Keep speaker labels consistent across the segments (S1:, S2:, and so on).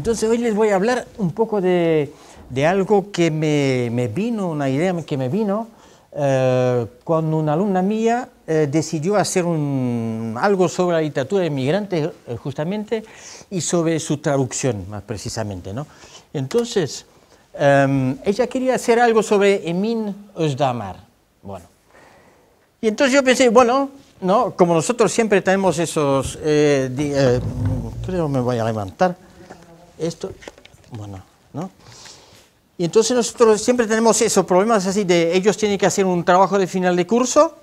S1: Entonces hoy les voy a hablar un poco de, algo que me, vino, una idea que me vino eh, cuando una alumna mía eh, decidió hacer un, algo sobre la literatura de migrantes eh, justamente y sobre su traducción más precisamente. ¿no? Entonces, em, ella quería hacer algo sobre Emin Özdamar. Bueno, y entonces yo pensé, bueno, ¿no? como nosotros siempre tenemos esos... creo que me voy a levantar esto, bueno, ¿no? Y entonces nosotros siempre tenemos esos problemas así de ellos tienen que hacer un trabajo de final de curso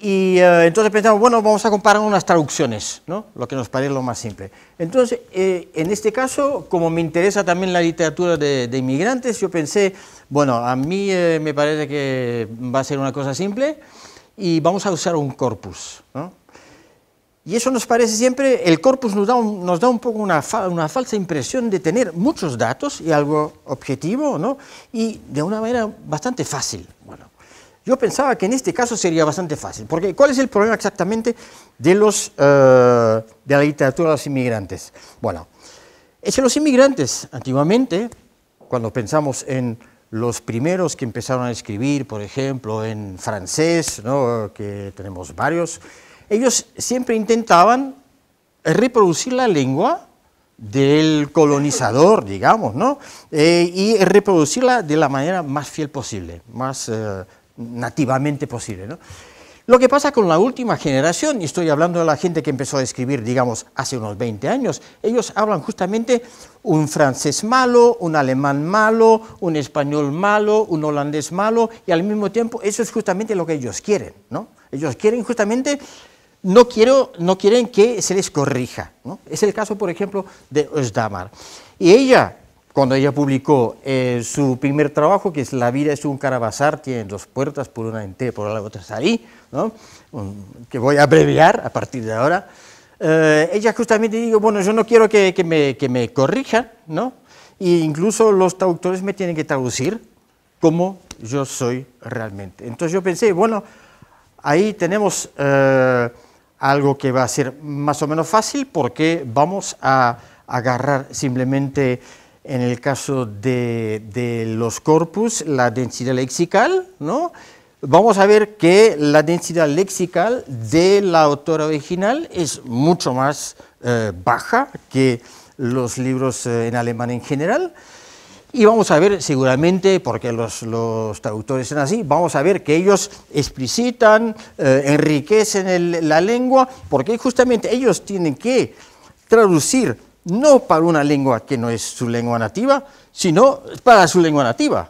S1: y eh, entonces pensamos, bueno, vamos a comparar unas traducciones, ¿no? lo que nos parece lo más simple. Entonces, eh, en este caso, como me interesa también la literatura de, inmigrantes, yo pensé, bueno, a mí eh, me parece que va a ser una cosa simple y vamos a usar un corpus. ¿no? Y eso nos parece siempre, el corpus nos da un, nos da un poco una, una, falsa impresión de tener muchos datos y algo objetivo, ¿no? Y de una manera bastante fácil. Bueno, yo pensaba que en este caso sería bastante fácil, porque ¿cuál es el problema exactamente de, los, eh, de la literatura de los inmigrantes? Bueno, es que los inmigrantes antiguamente, cuando pensamos en los primeros que empezaron a escribir, por ejemplo, en francés, ¿no? que tenemos varios, ellos siempre intentaban reproducir la lengua del colonizador, digamos, ¿no? Eh, y reproducirla de la manera más fiel posible, más eh, nativamente posible, Lo que pasa con la última generación, y estoy hablando de la gente que empezó a escribir, digamos, hace unos 20 años, ellos hablan justamente un francés malo, un alemán malo, un español malo, un holandés malo, y al mismo tiempo eso es justamente lo que ellos quieren, ¿no? Ellos quieren justamente no, quiero, no quieren que se les corrija. Es el caso, por ejemplo, de Osdamar. Y ella, cuando ella publicó eh, su primer trabajo, que es La vida es un carabazar, tiene dos puertas, por una entré, por la otra salí, ¿no? que voy a abreviar a partir de ahora, eh, ella justamente dijo, bueno, yo no quiero que, me, que me corrijan, ¿no? E incluso los traductores me tienen que traducir como yo soy realmente. Entonces yo pensé, bueno, ahí tenemos... Eh, algo que va a ser más o menos fácil porque vamos a agarrar simplemente en el caso de, los corpus la densidad lexical, ¿no? Vamos a ver que la densidad lexical de la autora original es mucho más eh, baja que los libros eh, en alemán en general, y vamos a ver, seguramente, porque los, traductores son así, vamos a ver que ellos explicitan, eh, enriquecen la lengua, porque justamente ellos tienen que traducir no para una lengua que no es su lengua nativa, sino para su lengua nativa,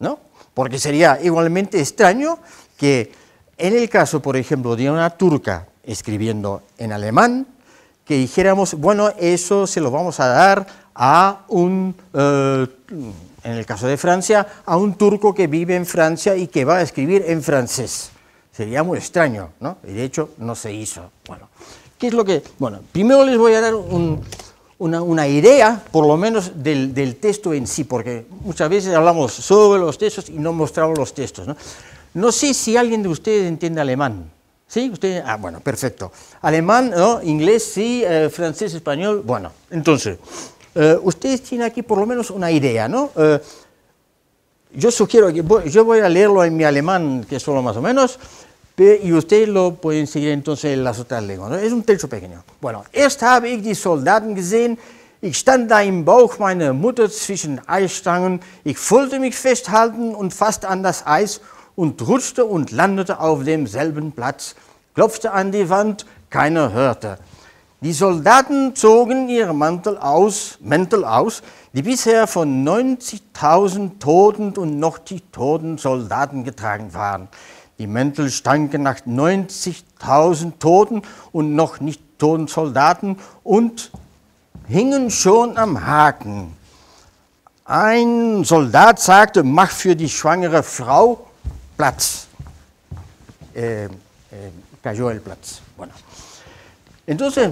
S1: ¿no? Porque sería igualmente extraño que en el caso, por ejemplo, de una turca escribiendo en alemán, que dijéramos, bueno, eso se lo vamos a dar a un, eh, en el caso de Francia, a un turco que vive en Francia y que va a escribir en francés. Sería muy extraño, ¿no? Y de hecho no se hizo. Bueno, ¿qué es lo que...? Bueno, primero les voy a dar una, idea, por lo menos, del, texto en sí, porque muchas veces hablamos sobre los textos y no mostramos los textos. ¿no? no sé si alguien de ustedes entiende alemán. ¿Sí? Usted, ah, bueno, perfecto. Alemán, ¿no? Inglés, sí. Eh, francés, español. Bueno, entonces, eh, ustedes tienen aquí por lo menos una idea, ¿no? Eh, yo sugiero que yo voy a leerlo en mi alemán, que es solo más o menos, y ustedes lo pueden seguir entonces en las otras lenguas. ¿no? Es un texto pequeño. Bueno, erst habe ich die Soldaten gesehen, ich stand da im Bauch meiner Mutter zwischen Eisstangen, ich wollte mich festhalten und fast an das Eis und rutschte und landete auf demselben Platz, klopfte an die Wand, keiner hörte. Die Soldaten zogen ihre Mantel aus, Mäntel aus, die bisher von 90.000 toten und noch die toten Soldaten getragen waren. Die Mäntel stanken nach 90.000 toten und noch nicht toten Soldaten und hingen schon am Haken. Ein Soldat sagte, mach für die schwangere Frau Platz. Eh, eh, cayó el Platz. Bueno. Entonces,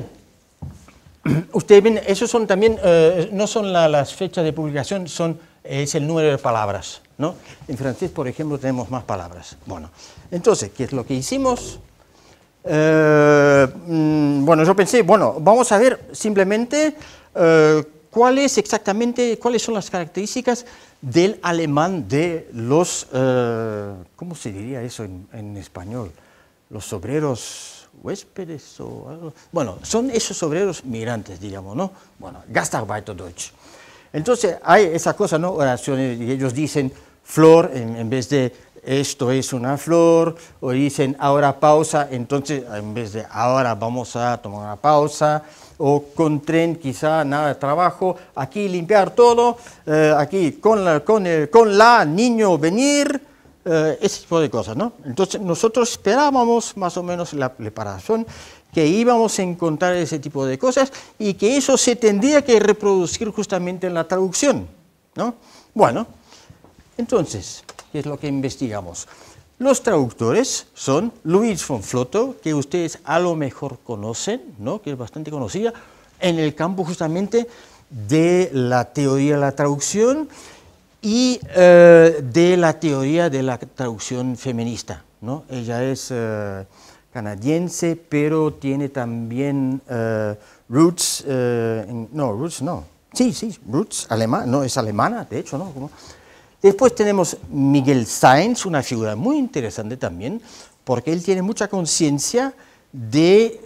S1: ustedes ven, esos son también, eh, no son las fechas de publicación, son, es el número de palabras. ¿no? En francés, por ejemplo, tenemos más palabras. Bueno, entonces, ¿qué es lo que hicimos? Mm, bueno, yo pensé, bueno, vamos a ver simplemente cuáles exactamente, cuáles son las características del alemán de los, eh, ¿cómo se diría eso en, español? Los obreros huéspedes o algo. Bueno, son esos obreros migrantes, digamos, ¿no? Bueno, Gastarbeiter Deutsch. Entonces hay esa cosa, ¿no? Oraciones, y ellos dicen flor en vez de esto es una flor, o dicen ahora pausa, entonces en vez de ahora vamos a tomar una pausa, o con tren quizá nada de trabajo, aquí limpiar todo, eh, aquí con la, con, con la, niño venir, eh, ese tipo de cosas, ¿no? Entonces nosotros esperábamos más o menos la preparación, que íbamos a encontrar ese tipo de cosas y que eso se tendría que reproducir justamente en la traducción, ¿no? Bueno, entonces es lo que investigamos. Los traductores son Luis von Flotto, que ustedes a lo mejor conocen, ¿no? que es bastante conocida, en el campo justamente de la teoría de la traducción y eh, de la teoría de la traducción feminista. ¿no? Ella es eh, canadiense, pero tiene también eh, roots, no, roots no, sí, sí, roots, alemana, no, es alemana, de hecho, ¿no? Después tenemos Miguel Sainz, una figura muy interesante también, porque él tiene mucha conciencia de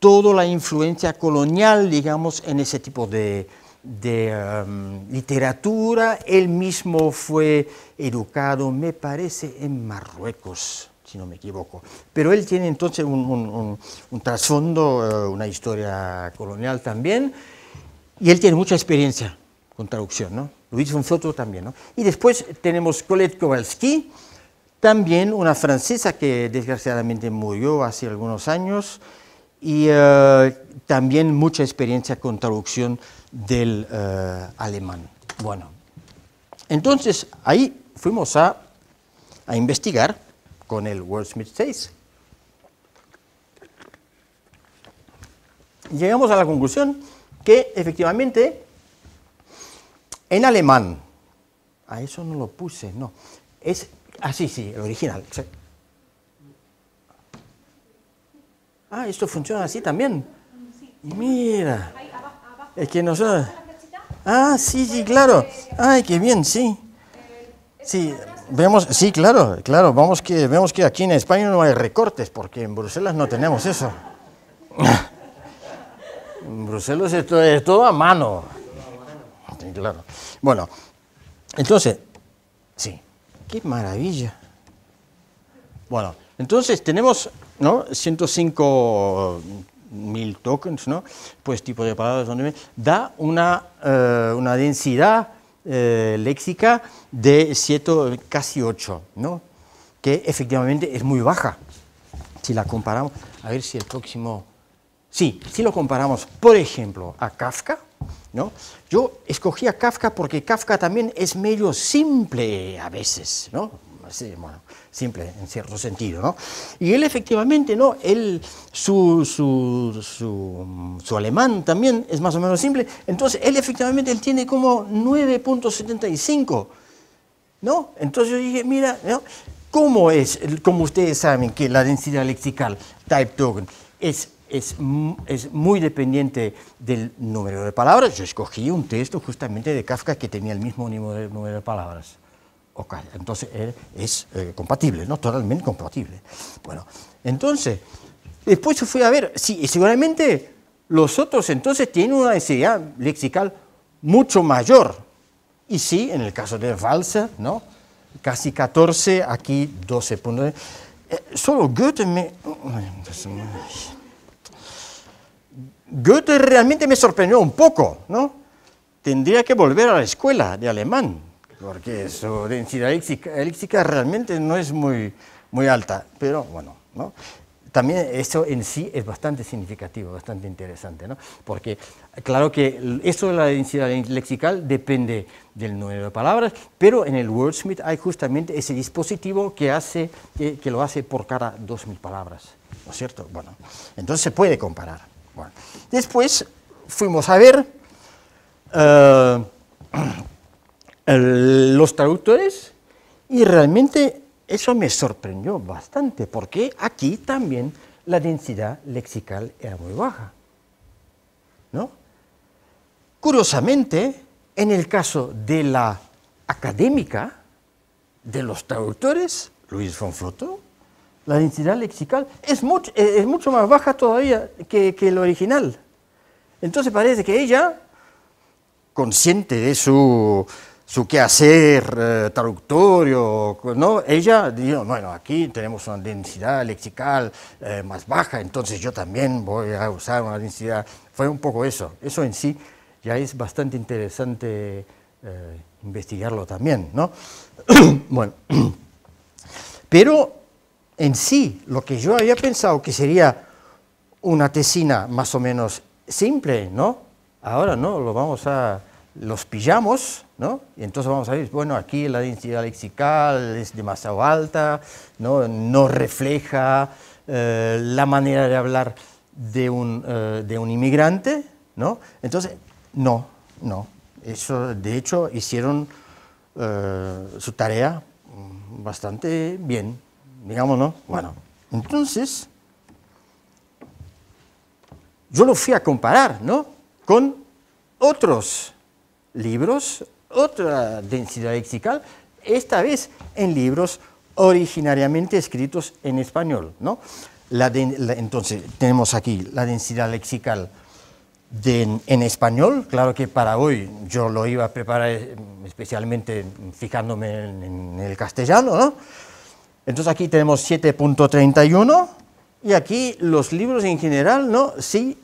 S1: toda la influencia colonial, digamos, en ese tipo de, um, literatura. Él mismo fue educado, me parece, en Marruecos, si no me equivoco. Pero él tiene entonces un, un trasfondo, eh, una historia colonial también, y él tiene mucha experiencia con traducción, ¿no? Luis von también. Y después tenemos Colette Kowalski, también una francesa que desgraciadamente murió hace algunos años y eh, también mucha experiencia con traducción del eh, alemán. Bueno, entonces ahí fuimos a, investigar con el Wordsmith 6. Llegamos a la conclusión que efectivamente en alemán. A eso no lo puse, no. Es así, ah, sí, el original. Ah, esto funciona así también. Mira. Es que nosotros... Ah, sí, sí, claro. Ay, qué bien, sí. Sí, vemos, sí, claro, claro, vamos que, vemos que aquí en España no hay recortes, porque en Bruselas no tenemos eso. en Bruselas esto es todo a mano claro. Bueno, entonces, sí, qué maravilla. Bueno, entonces tenemos ¿no? 105 mil tokens, ¿no? Pues tipo de palabras donde da una, eh, densidad eh, léxica de 7, casi 8, ¿no? Que efectivamente es muy baja. Si la comparamos, a ver si el próximo... Sí, si lo comparamos, por ejemplo, a Kafka, yo escogía Kafka porque Kafka también es medio simple a veces, ¿no? bueno, simple en cierto sentido, ¿no? Y él efectivamente, ¿no? Él, su, su, su, alemán también es más o menos simple, entonces él efectivamente él tiene como 9.75, ¿no? Entonces yo dije, mira, ¿cómo es, como ustedes saben, que la densidad lexical, type token, es Mm, es, muy dependiente del número de palabras. Yo escogí un texto justamente de Kafka que tenía el mismo número de palabras. entonces eh, es eh, compatible, ¿no? Totalmente compatible. Bueno, entonces, después fui a ver, sí, y seguramente los otros entonces tienen una densidad lexical mucho mayor. Y sí, en el caso de Walser, ¿no? Casi 14, aquí 12 puntos. Eh, solo Goethe me... Goethe realmente me sorprendió un poco, ¿no? Tendría que volver a la escuela de alemán, porque su densidad léxica realmente no es muy, muy alta, pero bueno, ¿no? También eso en sí es bastante significativo, bastante interesante, ¿no? Porque claro que eso de la densidad lexical depende del número de palabras, pero en el Wordsmith hay justamente ese dispositivo que, hace, que, que lo hace por cada 2.000 palabras, ¿no es cierto? Bueno, entonces se puede comparar. Después fuimos a ver eh, los traductores y realmente eso me sorprendió bastante, porque aquí también la densidad lexical era muy baja. Curiosamente, en el caso de la académica, de los traductores, Luis von Flotow, la densidad lexical es mucho, eh, es mucho más baja todavía que, que el original. Entonces parece que ella, consciente de su, su quehacer eh, traductorio, ¿no? ella dijo, bueno, aquí tenemos una densidad lexical eh, más baja, entonces yo también voy a usar una densidad. Fue un poco eso. Eso en sí ya es bastante interesante investigarlo también. ¿no? bueno, pero en sí, lo que yo había pensado que sería una tesina más o menos simple, ¿no? Ahora no, lo vamos a, los pillamos, ¿no? Y entonces vamos a ver, bueno, aquí la densidad lexical es demasiado alta, no, no refleja eh, la manera de hablar eh, de un, inmigrante, ¿no? Entonces, no, no. Eso, de hecho, hicieron eh, su tarea bastante bien digamos, ¿no? Bueno, entonces, yo lo fui a comparar, ¿no? Con otros libros, otra densidad lexical, esta vez en libros originariamente escritos en español, ¿no? entonces, tenemos aquí la densidad lexical en, español, claro que para hoy yo lo iba a preparar eh, especialmente fijándome en el castellano, ¿no? Entonces aquí tenemos 7.31 y aquí los libros en general, ¿no? Sí,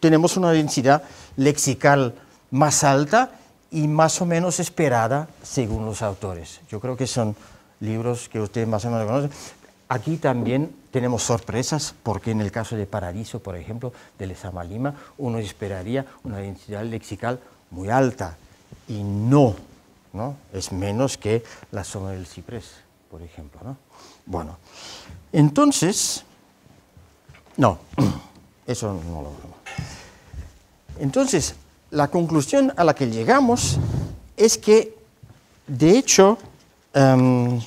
S1: tenemos una densidad lexical más alta y más o menos esperada según los autores. Yo creo que son libros que ustedes más o menos conocen. Aquí también tenemos sorpresas, porque en el caso de Paradiso, por ejemplo, de Lezama Lima, uno esperaría una densidad lexical muy alta, y no, ¿no? es menos que la zona del ciprés por ejemplo. ¿no? Bueno, entonces, no, eso no lo Entonces, la conclusión a la que llegamos es que, de hecho, em,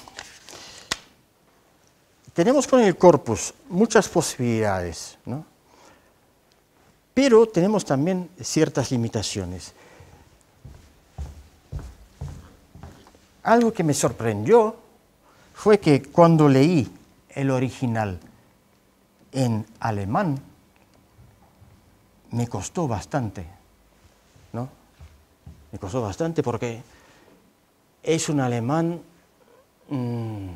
S1: tenemos con el corpus muchas posibilidades, ¿no? pero tenemos también ciertas limitaciones. Algo que me sorprendió fue que cuando leí el original en alemán, me costó bastante, ¿no? Me costó bastante porque es un alemán, mm,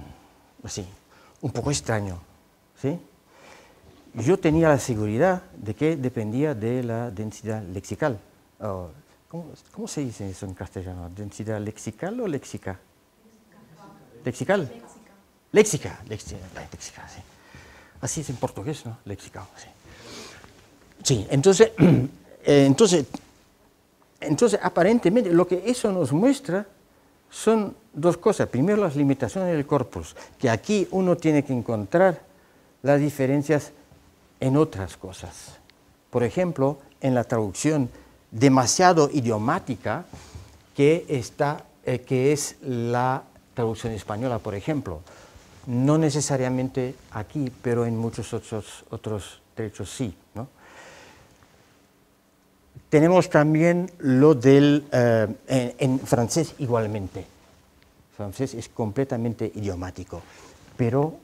S1: un poco extraño, ¿sí? Yo tenía la seguridad de que dependía de la densidad lexical. ¿cómo, se dice eso en castellano? ¿Densidad lexical o léxica? lexical léxica, léxica, léxica sí. Así es en portugués, ¿no? Léxica, sí. Sí, entonces, eh, entonces, entonces, aparentemente, lo que eso nos muestra son dos cosas. Primero, las limitaciones del corpus, que aquí uno tiene que encontrar las diferencias en otras cosas. Por ejemplo, en la traducción demasiado idiomática que, está, eh, que es la traducción española, por ejemplo no necesariamente aquí, pero en muchos otros, otros derechos sí. Tenemos también lo del, eh, en, francés igualmente, francés es completamente idiomático, pero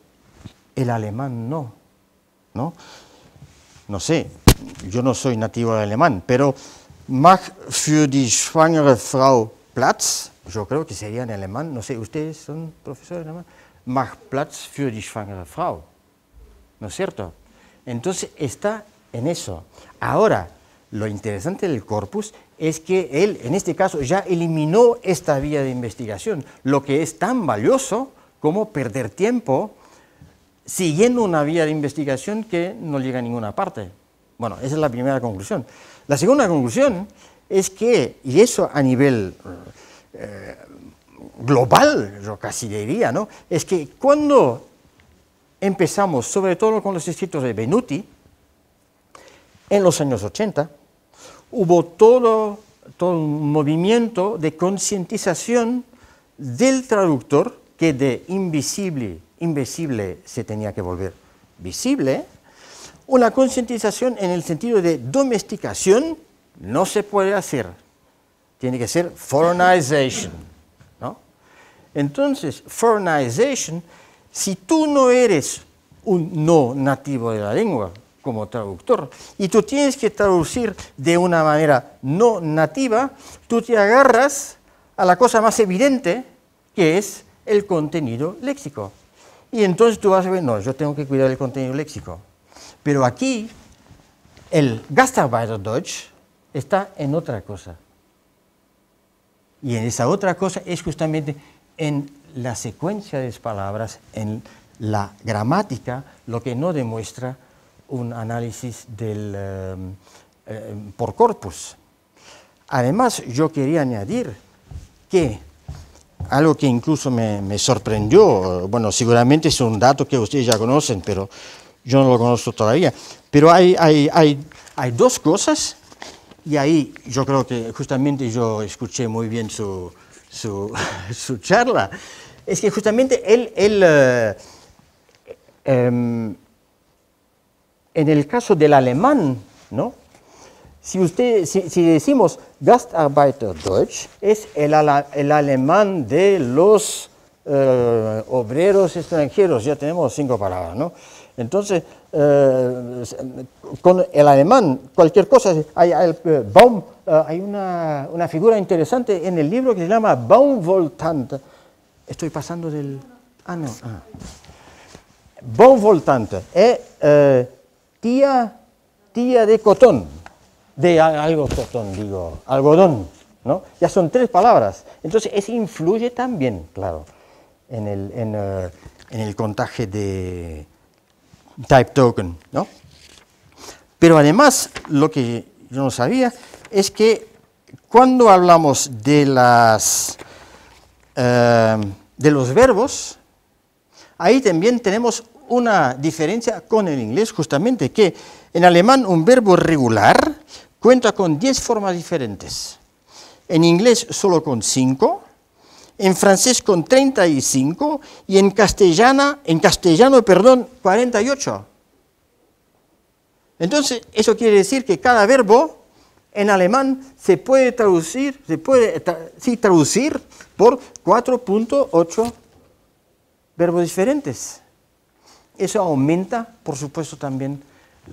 S1: el alemán no, ¿no? No sé, yo no soy nativo de alemán, pero mag für die schwangere Frau Platz, yo creo que sería en alemán, no sé, ¿ustedes son profesores de alemán? macht Platz für die schwangere Frau. ¿No es cierto? Entonces está en eso. Ahora, lo interesante del corpus es que él, en este caso, ya eliminó esta vía de investigación, lo que es tan valioso como perder tiempo siguiendo una vía de investigación que no llega a ninguna parte. Bueno, esa es la primera conclusión. La segunda conclusión es que, y eso a nivel eh, global, yo casi diría, ¿no? es que cuando empezamos, sobre todo con los escritos de Benuti, en los años 80, hubo todo, todo un movimiento de concientización del traductor que de invisible, invisible se tenía que volver visible, una concientización en el sentido de domesticación no se puede hacer, tiene que ser foreignization. Entonces, foreignization, si tú no eres un no nativo de la lengua como traductor y tú tienes que traducir de una manera no nativa, tú te agarras a la cosa más evidente que es el contenido léxico. Y entonces tú vas a ver, no, yo tengo que cuidar el contenido léxico. Pero aquí el Gastarbeiter Deutsch está en otra cosa. Y en esa otra cosa es justamente en la secuencia de palabras, en la gramática, lo que no demuestra un análisis del, eh, eh, por corpus. Además, yo quería añadir que algo que incluso me, sorprendió, bueno, seguramente es un dato que ustedes ya conocen, pero yo no lo conozco todavía, pero hay, hay dos cosas, y ahí yo creo que justamente yo escuché muy bien su, su, charla, es que justamente él, eh, eh, em, en el caso del alemán, ¿no? Si, usted, si, decimos Gastarbeiter Deutsch, es el, el alemán de los eh, obreros extranjeros, ya tenemos cinco palabras, ¿no? Entonces, eh, con el alemán, cualquier cosa, hay, hay eh, eh, una, figura interesante en el libro que se llama Baumvoltante. Estoy pasando del... Ah, no. Ah. es tía, tía de cotón, de algo cotón, digo, algodón. ¿no? Ya son tres palabras. Entonces, eso influye también, claro, en el, en el contaje de type token. ¿no? Pero además, lo que yo no sabía es que cuando hablamos de, las, eh, de los verbos, ahí también tenemos una diferencia con el inglés, justamente que en alemán un verbo regular cuenta con 10 formas diferentes. En inglés solo con 5 en francés con 35 y en, castellana, en castellano perdón, 48. Entonces, eso quiere decir que cada verbo en alemán se puede traducir, se puede traducir por 4.8 verbos diferentes. Eso aumenta, por supuesto, también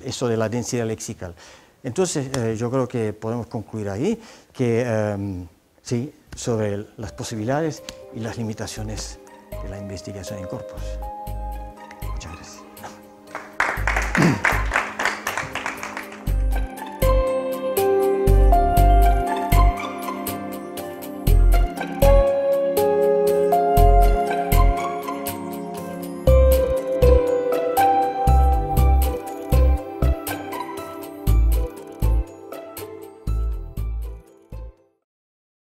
S1: eso de la densidad lexical. Entonces, eh, yo creo que podemos concluir ahí que... Em, ¿sí? sobre las posibilidades y las limitaciones de la investigación en corpus.